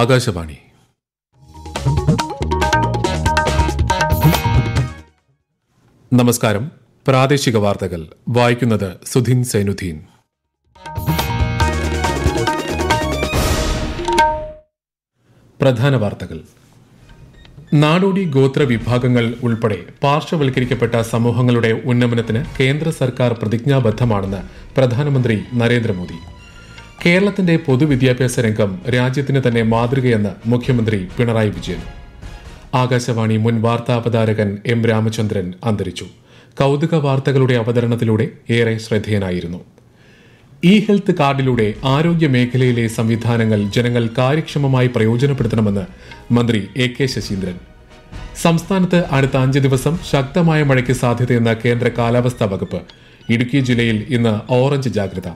ആകാശവാണി നമസ്കാരം പ്രാദേശിക വാർത്തകൾ വായിക്കുന്നത് സുധിൻ സൈനുദ്ദീൻ പ്രധാന വാർത്തകൾ നാടോടി ഗോത്ര വിഭാഗങ്ങൾ ഉൾപ്പെടെ പാർശ്വവൽക്കരിക്കപ്പെട്ട സമൂഹങ്ങളുടെ ഉന്നമനത്തിന് കേന്ദ്ര സർക്കാർ പ്രതിജ്ഞാബദ്ധമാണെന്ന് പ്രധാനമന്ത്രി നരേന്ദ്രമോദി കേരളത്തിന്റെ പൊതുവിദ്യാഭ്യാസ രംഗം രാജ്യത്തിന് തന്നെ മാതൃകയെന്ന് മുഖ്യമന്ത്രി പിണറായി വിജയൻ ആകാശവാണി മുൻ അവതാരകൻ എം രാമചന്ദ്രൻ അന്തരിച്ചു കൗതുക വാർത്തകളുടെ അവതരണത്തിലൂടെ ഏറെ ശ്രദ്ധേയനായിരുന്നു ഇ ഹെൽത്ത് കാർഡിലൂടെ ആരോഗ്യ മേഖലയിലെ സംവിധാനങ്ങൾ ജനങ്ങൾ കാര്യക്ഷമമായി പ്രയോജനപ്പെടുത്തണമെന്ന് മന്ത്രി എ കെ ശശീന്ദ്രൻ സംസ്ഥാനത്ത് അടുത്ത അഞ്ച് ദിവസം ശക്തമായ മഴയ്ക്ക് സാധ്യതയെന്ന കേന്ദ്ര കാലാവസ്ഥാ വകുപ്പ് ഇടുക്കി ജില്ലയിൽ ഇന്ന് ഓറഞ്ച് ജാഗ്രത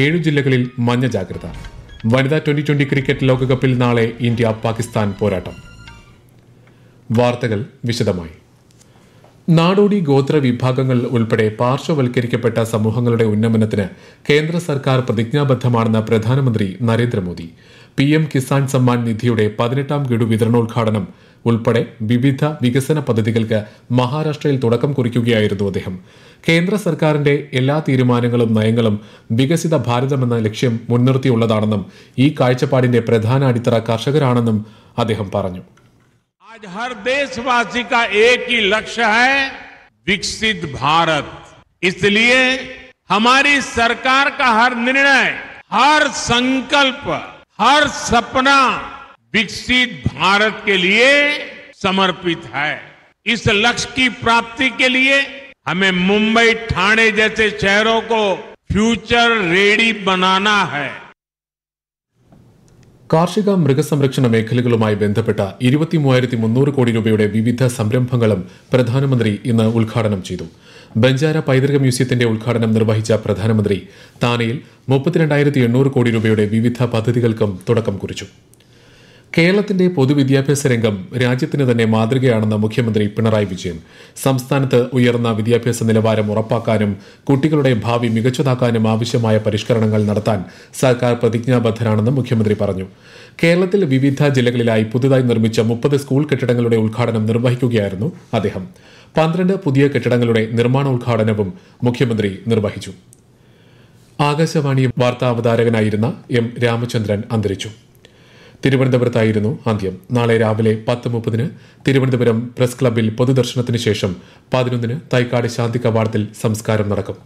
ഏഴ് ജില്ലകളിൽ മഞ്ഞ ജാഗ്രത വനിതാ ട്വന്റി ട്വന്റി ക്രിക്കറ്റ് ലോകകപ്പിൽ നാളെ ഇന്ത്യ പാകിസ്ഥാൻ പോരാട്ടം വാർത്തകൾ വിശദമായി നാടോടി ഗോത്ര വിഭാഗങ്ങൾ ഉൾപ്പെടെ പാർശ്വവൽക്കരിക്കപ്പെട്ട സമൂഹങ്ങളുടെ ഉന്നമനത്തിന് കേന്ദ്ര സർക്കാർ പ്രതിജ്ഞാബദ്ധമാണെന്ന് പ്രധാനമന്ത്രി നരേന്ദ്രമോദി പി എം കിസാൻ സമ്മാൻ നിധിയുടെ പതിനെട്ടാം ഗഡു വിതരണോദ്ഘാടനം ഉൾപ്പെടെ വിവിധ വികസന പദ്ധതികൾക്ക് മഹാരാഷ്ട്രയിൽ തുടക്കം കുറിക്കുകയായിരുന്നു അദ്ദേഹം കേന്ദ്ര സർക്കാരിന്റെ എല്ലാ തീരുമാനങ്ങളും നയങ്ങളും വികസിത ഭാരതമെന്ന ലക്ഷ്യം മുൻനിർത്തിയുള്ളതാണെന്നും ഈ കാഴ്ചപ്പാടിന്റെ പ്രധാന അടിത്തറ കർഷകരാണെന്നും അദ്ദേഹം പറഞ്ഞു आज हर देशवासी का एक ही लक्ष्य है विकसित भारत इसलिए हमारी विकसित भारत के लिए समर्पित है इस लक्ष्य की प्राप्ति के लिए हमें मुंबई ठाणे जैसे शहरों को ഫ്യൂച്ചർ റെഡി बनाना है കാർഷിക മൃഗസംരക്ഷണ മേഖലകളുമായി ബന്ധപ്പെട്ട ഇരുപത്തിമൂവായിരത്തി മുന്നൂറ് കോടി രൂപയുടെ വിവിധ സംരംഭങ്ങളും പ്രധാനമന്ത്രി ഇന്ന് ഉദ്ഘാടനം ചെയ്തു ബഞ്ചാര പൈതൃക മ്യൂസിയത്തിന്റെ ഉദ്ഘാടനം നിർവഹിച്ച പ്രധാനമന്ത്രി താനെയിൽ മുപ്പത്തിരണ്ടായിരത്തി എണ്ണൂറ് കോടി രൂപയുടെ വിവിധ പദ്ധതികൾക്കും തുടക്കം കുറിച്ചു കേരളത്തിന്റെ പൊതുവിദ്യാഭ്യാസ രംഗം രാജ്യത്തിന് തന്നെ മാതൃകയാണെന്ന് മുഖ്യമന്ത്രി പിണറായി വിജയൻ സംസ്ഥാനത്ത് ഉയർന്ന വിദ്യാഭ്യാസ നിലവാരം ഉറപ്പാക്കാനും കുട്ടികളുടെ ഭാവി മികച്ചതാക്കാനും ആവശ്യമായ പരിഷ്കരണങ്ങൾ നടത്താൻ സർക്കാർ പ്രതിജ്ഞാബദ്ധരാണെന്ന് മുഖ്യമന്ത്രി പറഞ്ഞു കേരളത്തിൽ വിവിധ ജില്ലകളിലായി പുതുതായി നിർമ്മിച്ച മുപ്പത് സ്കൂൾ കെട്ടിടങ്ങളുടെ ഉദ്ഘാടനം നിർവഹിക്കുകയായിരുന്നു അദ്ദേഹം പന്ത്രണ്ട് പുതിയ കെട്ടിടങ്ങളുടെ നിർമ്മാണോദ്ഘാടനവും മുഖ്യമന്ത്രി നിർവഹിച്ചു ആകാശവാണി വാർത്താ അവതാരകനായിരുന്ന എം രാമചന്ദ്രൻ അന്തരിച്ചു തിരുവനന്തപുരത്തായിരുന്നു ആദ്യം നാളെ രാവിലെ പത്ത് മുപ്പതിന് തിരുവനന്തപുരം പ്രസ് ക്ലബ്ബിൽ പൊതുദർശനത്തിന് ശേഷം പതിനൊന്നിന് തൈക്കാട് ശാന്തി കവാടത്തിൽ സംസ്കാരം നടക്കും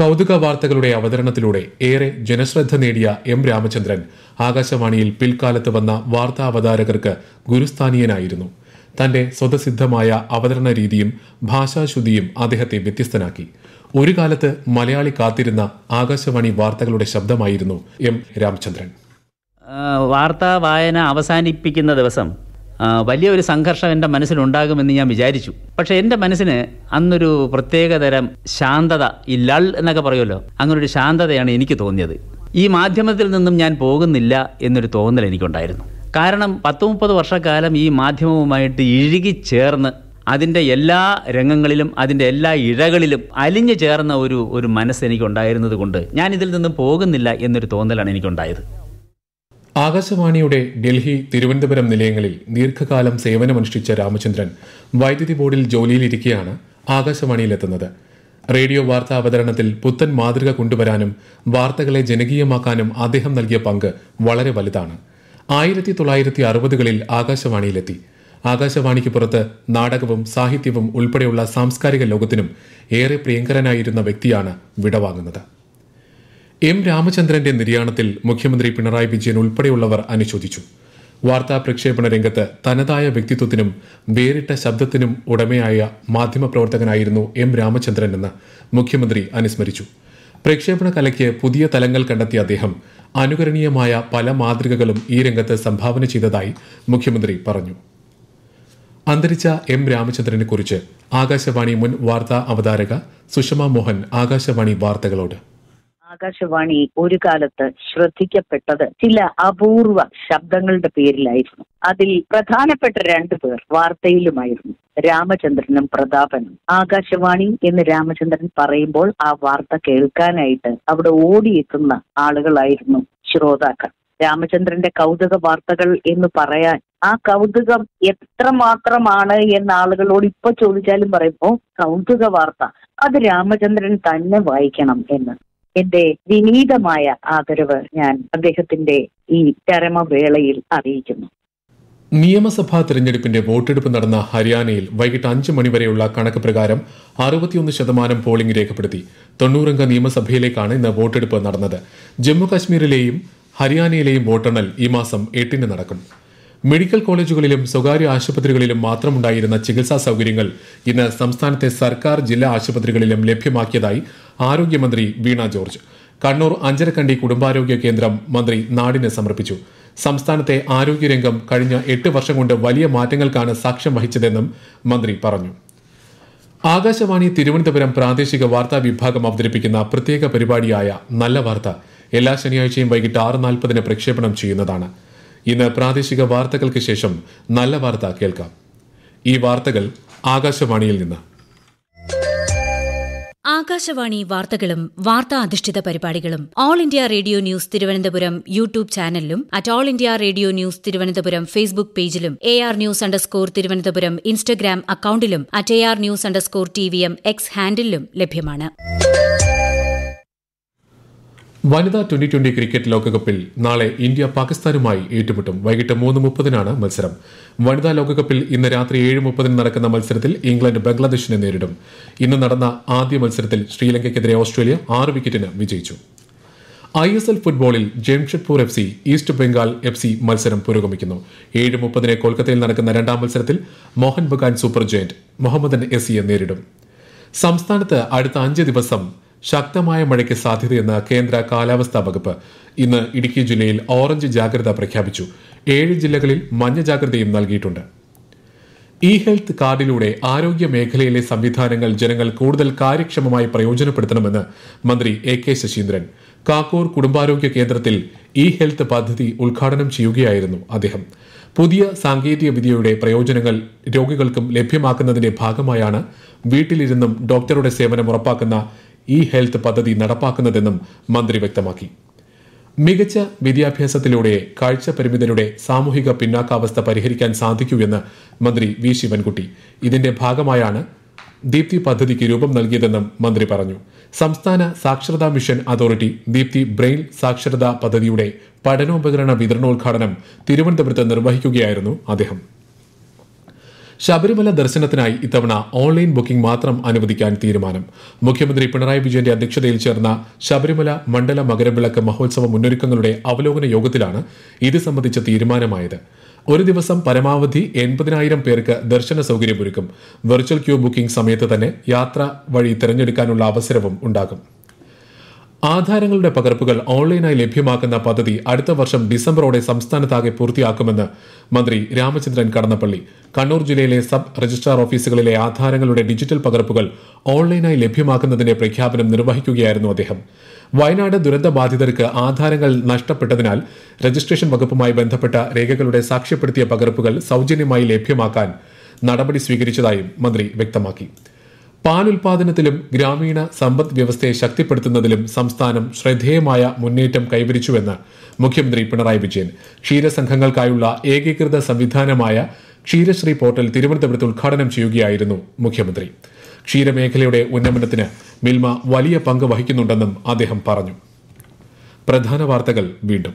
കൗതുക വാർത്തകളുടെ അവതരണത്തിലൂടെ ഏറെ ജനശ്രദ്ധ നേടിയ എം രാമചന്ദ്രൻ ആകാശവാണിയിൽ പിൽക്കാലത്ത് വന്ന വാർത്താ അവതാരകർക്ക് ഗുരുസ്ഥാനീയനായിരുന്നു തന്റെ സ്വതസിദ്ധമായ അവതരണ രീതിയും ഭാഷാശുദ്ധിയും അദ്ദേഹത്തെ വ്യത്യസ്തനാക്കി ഒരു കാലത്ത് മലയാളി കാത്തിരുന്ന ആകാശവാണി വാർത്തകളുടെ ശബ്ദമായിരുന്നു എം രാമചന്ദ്രൻ വാർത്താ വായന അവസാനിപ്പിക്കുന്ന ദിവസം വലിയൊരു സംഘർഷം എൻ്റെ മനസ്സിലുണ്ടാകുമെന്ന് ഞാൻ വിചാരിച്ചു പക്ഷെ എൻ്റെ മനസ്സിന് അന്നൊരു പ്രത്യേകതരം ശാന്തത ഈ എന്നൊക്കെ പറയുമല്ലോ അങ്ങനൊരു ശാന്തതയാണ് എനിക്ക് തോന്നിയത് ഈ മാധ്യമത്തിൽ നിന്നും ഞാൻ പോകുന്നില്ല എന്നൊരു തോന്നൽ എനിക്കുണ്ടായിരുന്നു കാരണം പത്ത് മുപ്പത് വർഷക്കാലം ഈ മാധ്യമവുമായിട്ട് ഇഴുകി ചേർന്ന് അതിൻ്റെ എല്ലാ രംഗങ്ങളിലും അതിൻ്റെ എല്ലാ ഇഴകളിലും അലിഞ്ഞു ചേർന്ന ഒരു ഒരു മനസ്സ് എനിക്കുണ്ടായിരുന്നത് കൊണ്ട് ഞാൻ ഇതിൽ നിന്നും പോകുന്നില്ല എന്നൊരു തോന്നലാണ് എനിക്കുണ്ടായത് ആകാശവാണിയുടെ ഡൽഹി തിരുവനന്തപുരം നിലയങ്ങളിൽ ദീർഘകാലം സേവനമനുഷ്ഠിച്ച രാമചന്ദ്രൻ വൈദ്യുതി ബോർഡിൽ ജോലിയിലിരിക്കെയാണ് ആകാശവാണിയിലെത്തുന്നത് റേഡിയോ വാർത്താ അവതരണത്തിൽ പുത്തൻ മാതൃക കൊണ്ടുവരാനും വാർത്തകളെ ജനകീയമാക്കാനും അദ്ദേഹം നൽകിയ പങ്ക് വളരെ വലുതാണ് ആയിരത്തി തൊള്ളായിരത്തി അറുപതുകളിൽ ആകാശവാണിയിലെത്തി ആകാശവാണിക്ക് പുറത്ത് നാടകവും സാഹിത്യവും ഉൾപ്പെടെയുള്ള സാംസ്കാരിക ലോകത്തിനും ഏറെ പ്രിയങ്കരനായിരുന്ന വ്യക്തിയാണ് വിടവാങ്ങുന്നത് എം രാമചന്ദ്രന്റെ നിര്യാണത്തിൽ മുഖ്യമന്ത്രി പിണറായി വിജയൻ ഉൾപ്പെടെയുള്ളവർ അനുശോചിച്ചു വാർത്താ പ്രക്ഷേപണ രംഗത്ത് തനതായ വ്യക്തിത്വത്തിനും വേറിട്ട ശബ്ദത്തിനും ഉടമയായ മാധ്യമപ്രവർത്തകനായിരുന്നു എം രാമചന്ദ്രൻ എന്ന് മുഖ്യമന്ത്രി അനുസ്മരിച്ചു പ്രക്ഷേപണ കലയ്ക്ക് പുതിയ തലങ്ങൾ കണ്ടെത്തിയ അദ്ദേഹം അനുകരണീയമായ പല മാതൃകകളും ഈ രംഗത്ത് സംഭാവന ചെയ്തതായി മുഖ്യമന്ത്രി പറഞ്ഞു അന്തരിച്ച എം രാമചന്ദ്രനെ കുറിച്ച് ആകാശവാണി മുൻ വാർത്താ അവതാരക സുഷമ മോഹൻ ആകാശവാണി വാർത്തകളോട് ആകാശവാണി ഒരു കാലത്ത് ശ്രദ്ധിക്കപ്പെട്ടത് ചില അപൂർവ ശബ്ദങ്ങളുടെ പേരിലായിരുന്നു അതിൽ പ്രധാനപ്പെട്ട രണ്ടു പേർ വാർത്തയിലുമായിരുന്നു രാമചന്ദ്രനും പ്രതാപനും ആകാശവാണി എന്ന് രാമചന്ദ്രൻ പറയുമ്പോൾ ആ വാർത്ത കേൾക്കാനായിട്ട് അവിടെ ഓടിയെത്തുന്ന ആളുകളായിരുന്നു ശ്രോതാക്കൾ രാമചന്ദ്രന്റെ കൗതുക വാർത്തകൾ എന്ന് പറയാൻ ആ കൗതുകം മാത്രമാണ് എന്ന ആളുകളോട് ഇപ്പൊ ചോദിച്ചാലും പറയുമ്പോൾ കൗതുക വാർത്ത അത് രാമചന്ദ്രൻ തന്നെ വായിക്കണം എന്ന് എന്റെ വിനീതമായ ആദരവ് ഞാൻ അദ്ദേഹത്തിന്റെ ഈ ചരമവേളയിൽ അറിയിക്കുന്നു നിയമസഭാ തെരഞ്ഞെടുപ്പിന്റെ വോട്ടെടുപ്പ് നടന്ന ഹരിയാനയിൽ വൈകിട്ട് അഞ്ച് മണിവരെയുള്ള കണക്ക് പ്രകാരം അറുപത്തിയൊന്ന് ശതമാനം പോളിംഗ് രേഖപ്പെടുത്തി തൊണ്ണൂറംഗ നിയമസഭയിലേക്കാണ് ഇന്ന് വോട്ടെടുപ്പ് നടന്നത് ജമ്മു കാശ്മീരിലെയും ഹരിയാനയിലെയും വോട്ടെണ്ണൽ ഈ മാസം എട്ടിന് നടക്കും മെഡിക്കൽ കോളേജുകളിലും സ്വകാര്യ ആശുപത്രികളിലും മാത്രമുണ്ടായിരുന്ന ചികിത്സാ സൗകര്യങ്ങൾ ഇന്ന് സംസ്ഥാനത്തെ സർക്കാർ ജില്ലാ ആശുപത്രികളിലും ലഭ്യമാക്കിയതായി ആരോഗ്യമന്ത്രി വീണ ജോർജ് കണ്ണൂർ അഞ്ചരക്കണ്ടി കുടുംബാരോഗ്യ കേന്ദ്രം മന്ത്രി നാടിന് സമർപ്പിച്ചു സംസ്ഥാനത്തെ ആരോഗ്യരംഗം കഴിഞ്ഞ എട്ട് വർഷം കൊണ്ട് വലിയ മാറ്റങ്ങൾക്കാണ് സാക്ഷ്യം വഹിച്ചതെന്നും മന്ത്രി പറഞ്ഞു ആകാശവാണി തിരുവനന്തപുരം പ്രാദേശിക വാർത്താ വിഭാഗം അവതരിപ്പിക്കുന്ന പ്രത്യേക പരിപാടിയായ നല്ല വാർത്ത എല്ലാ ശനിയാഴ്ചയും വൈകിട്ട് ആറ് നാൽപ്പതിന് പ്രക്ഷേപണം ചെയ്യുന്നതാണ് ഇന്ന് പ്രാദേശിക വാർത്തകൾക്ക് ശേഷം നല്ല വാർത്ത കേൾക്കാം ഈ വാർത്തകൾ ആകാശവാണിയിൽ നിന്ന് ആകാശവാണി വാർത്തകളും വാർത്താ അധിഷ്ഠിത പരിപാടികളും all India radio news Thiruvananthapuram YouTube ചാനലിലും at all India radio news Thiruvananthapuram Facebook പേജിലും A R news underscore Thiruvananthapuram Instagram അക്കൌണ്ടിലും at A R news underscore T V M X ഹാൻഡിലും ലഭ്യമാണ് വനിതാ ട്വന്റി ട്വന്റി ക്രിക്കറ്റ് ലോകകപ്പിൽ നാളെ ഇന്ത്യ പാകിസ്ഥാനുമായി ഏറ്റുമുട്ടും വൈകിട്ട് മൂന്ന് മുപ്പതിനാണ് മത്സരം വനിതാ ലോകകപ്പിൽ ഇന്ന് രാത്രി ഏഴ് മുപ്പതിന് നടക്കുന്ന മത്സരത്തിൽ ഇംഗ്ലണ്ട് ബംഗ്ലാദേശിനെ നേരിടും ഇന്ന് നടന്ന ആദ്യ മത്സരത്തിൽ ശ്രീലങ്കയ്ക്കെതിരെ ഓസ്ട്രേലിയ ആറ് വിക്കറ്റിന് വിജയിച്ചു ഐ എസ് എൽ ഫുട്ബോളിൽ Jamshedpur F C east Bengal F C മത്സരം പുരോഗമിക്കുന്നു ഏഴ് മുപ്പതിന് കൊൽക്കത്തയിൽ നടക്കുന്ന രണ്ടാം മത്സരത്തിൽ മോഹൻ ബഗാൻ സൂപ്പർ ജയന്റ് മുഹമ്മദൻ എസിയെ നേരിടും സംസ്ഥാനത്ത് അടുത്ത അഞ്ച് ദിവസം ശക്തമായ മഴയ്ക്ക് സാധ്യതയെന്ന് കേന്ദ്ര കാലാവസ്ഥാ വകുപ്പ് ഇന്ന് ഇടുക്കി ജില്ലയിൽ ഓറഞ്ച് ജാഗ്രത പ്രഖ്യാപിച്ചു ഏഴ് ജില്ലകളിൽ മഞ്ഞ ജാഗ്രതയും നൽകിയിട്ടുണ്ട് ഇ ഹെൽത്ത് കാർഡിലൂടെ ആരോഗ്യ മേഖലയിലെ സംവിധാനങ്ങൾ ജനങ്ങൾ കൂടുതൽ കാര്യക്ഷമമായി പ്രയോജനപ്പെടുത്തണമെന്ന് മന്ത്രി എ കെ ശശീന്ദ്രൻ കാക്കൂർ കുടുംബാരോഗ്യ കേന്ദ്രത്തിൽ ഇ ഹെൽത്ത് പദ്ധതി ഉദ്ഘാടനം ചെയ്യുകയായിരുന്നു അദ്ദേഹം പുതിയ സാങ്കേതിക വിദ്യയുടെ പ്രയോജനങ്ങൾ രോഗികൾക്കും ലഭ്യമാക്കുന്നതിന്റെ ഭാഗമായാണ് വീട്ടിലിരുന്നും ഡോക്ടറുടെ സേവനം ഉറപ്പാക്കുന്ന ഇ ഹെൽത്ത് പദ്ധതി നടപ്പാക്കുന്നതെന്നും മന്ത്രി വ്യക്തമാക്കി മികച്ച വിദ്യാഭ്യാസത്തിലൂടെ കാഴ്ച പരിമിതരുടെ സാമൂഹിക പിന്നാക്കാവസ്ഥ പരിഹരിക്കാൻ സാധിക്കൂ എന്ന് മന്ത്രി വി ശിവൻകുട്ടി ഇതിന്റെ ഭാഗമായാണ് ദീപ്തി പദ്ധതിക്ക് രൂപം നൽകിയതെന്നും മന്ത്രി പറഞ്ഞു സംസ്ഥാന സാക്ഷരതാ മിഷൻ അതോറിറ്റി ദീപ്തി ബ്രെയിൻ സാക്ഷരതാ പദ്ധതിയുടെ പഠനോപകരണ വിതരണോദ്ഘാടനം തിരുവനന്തപുരത്ത് നിർവഹിക്കുകയായിരുന്നു അദ്ദേഹം ശബരിമല ദർശനത്തിനായി ഇത്തവണ ഓൺലൈൻ ബുക്കിംഗ് മാത്രം അനുവദിക്കാൻ തീരുമാനം മുഖ്യമന്ത്രി പിണറായി വിജയന്റെ അധ്യക്ഷതയിൽ ചേർന്ന ശബരിമല മണ്ഡല മകരവിളക്ക് മഹോത്സവ മുന്നൊരുക്കങ്ങളുടെ അവലോകന യോഗത്തിലാണ് ഇത് സംബന്ധിച്ച തീരുമാനമായത് ഒരു ദിവസം പരമാവധി എൺപതിനായിരം പേർക്ക് ദർശന സൗകര്യമൊരുക്കും വെർച്വൽ ക്യൂ ബുക്കിംഗ് സമയത്ത് തന്നെ യാത്ര വഴി തിരഞ്ഞെടുക്കാനുള്ള അവസരവും ഉണ്ടാകും ആധാരങ്ങളുടെ പകർപ്പുകൾ ഓൺലൈനായി ലഭ്യമാക്കുന്ന പദ്ധതി അടുത്ത വർഷം ഡിസംബറോടെ സംസ്ഥാനത്താകെ പൂർത്തിയാക്കുമെന്ന് മന്ത്രി രാമചന്ദ്രൻ കടന്നപ്പള്ളി കണ്ണൂർ ജില്ലയിലെ സബ് രജിസ്ട്രാർ ഓഫീസുകളിലെ ആധാരങ്ങളുടെ ഡിജിറ്റൽ പകർപ്പുകൾ ഓൺലൈനായി ലഭ്യമാക്കുന്നതിന്റെ പ്രഖ്യാപനം നിർവഹിക്കുകയായിരുന്നു അദ്ദേഹം വയനാട് ദുരന്തബാധിതർക്ക് ആധാരങ്ങൾ നഷ്ടപ്പെട്ടതിനാൽ രജിസ്ട്രേഷൻ വകുപ്പുമായി ബന്ധപ്പെട്ട രേഖകളുടെ സാക്ഷ്യപ്പെടുത്തിയ പകർപ്പുകൾ സൗജന്യമായി ലഭ്യമാക്കാൻ നടപടി സ്വീകരിച്ചതായും മന്ത്രി വ്യക്തമാക്കി പാലുൽപാദനത്തിലും ഗ്രാമീണ സമ്പദ് വ്യവസ്ഥയെ ശക്തിപ്പെടുത്തുന്നതിലും സംസ്ഥാനം ശ്രദ്ധേയമായ മുന്നേറ്റം കൈവരിച്ചുവെന്ന് മുഖ്യമന്ത്രി പിണറായി വിജയൻ ക്ഷീരസംഘങ്ങൾക്കായുള്ള ഏകീകൃത സംവിധാനമായ ക്ഷീരശ്രീ പോർട്ടൽ തിരുവനന്തപുരത്ത് ഉദ്ഘാടനം ചെയ്യുകയായിരുന്നു മുഖ്യമന്ത്രി ക്ഷീരമേഖലയുടെ ഉന്നമനത്തിന് മിൽമ വലിയ പങ്ക് വഹിക്കുന്നുണ്ടെന്നും അദ്ദേഹം പറഞ്ഞു പ്രധാന വാർത്തകൾ വീണ്ടും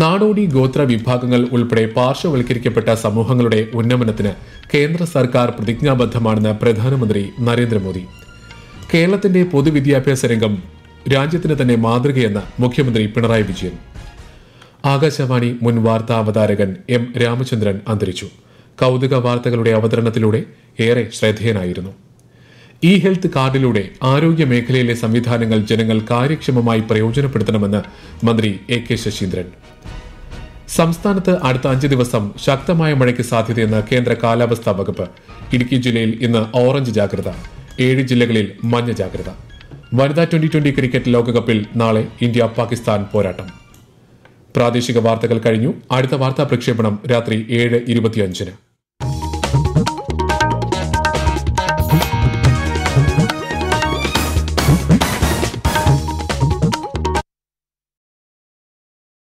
നാടോടി ഗോത്ര വിഭാഗങ്ങൾ ഉൾപ്പെടെ പാർശ്വവൽക്കരിക്കപ്പെട്ട സമൂഹങ്ങളുടെ ഉന്നമനത്തിന് കേന്ദ്ര സർക്കാർ പ്രതിജ്ഞാബദ്ധമാണെന്ന് പ്രധാനമന്ത്രി നരേന്ദ്രമോദി കേരളത്തിന്റെ പൊതുവിദ്യാഭ്യാസ രംഗം രാജ്യത്തിന് തന്നെ മാതൃകയെന്ന് മുഖ്യമന്ത്രി പിണറായി വിജയൻ ആകാശവാണി മുൻ വാർത്താ അവതാരകൻ എം രാമചന്ദ്രൻ അന്തരിച്ചു കൗതുക വാർത്തകളുടെ അവതരണത്തിലൂടെ ഏറെ ശ്രദ്ധേയനായിരുന്നു ഇ ഹെൽത്ത് കാർഡിലൂടെ ആരോഗ്യ മേഖലയിലെ സംവിധാനങ്ങൾ ജനങ്ങൾ കാര്യക്ഷമമായി പ്രയോജനപ്പെടുത്തണമെന്ന് മന്ത്രി എ കെ ശശീന്ദ്രൻ സംസ്ഥാനത്ത് അടുത്ത അഞ്ച് ദിവസം ശക്തമായ മഴയ്ക്ക് സാധ്യതയെന്ന് കേന്ദ്ര കാലാവസ്ഥാ വകുപ്പ് ഇടുക്കി ജില്ലയിൽ ഇന്ന് ഓറഞ്ച് ജാഗ്രത ഏഴ് ജില്ലകളിൽ മഞ്ഞ ജാഗ്രത വനിതാ ട്വന്റി ട്വന്റി ക്രിക്കറ്റ് ലോകകപ്പിൽ നാളെ ഇന്ത്യ പാകിസ്ഥാൻ പോരാട്ടം പ്രാദേശിക വാർത്തകൾ കഴിഞ്ഞു അടുത്ത വാർത്താ പ്രക്ഷേപണം രാത്രി ഏഴ് ഇരുപത്തിയഞ്ചിന്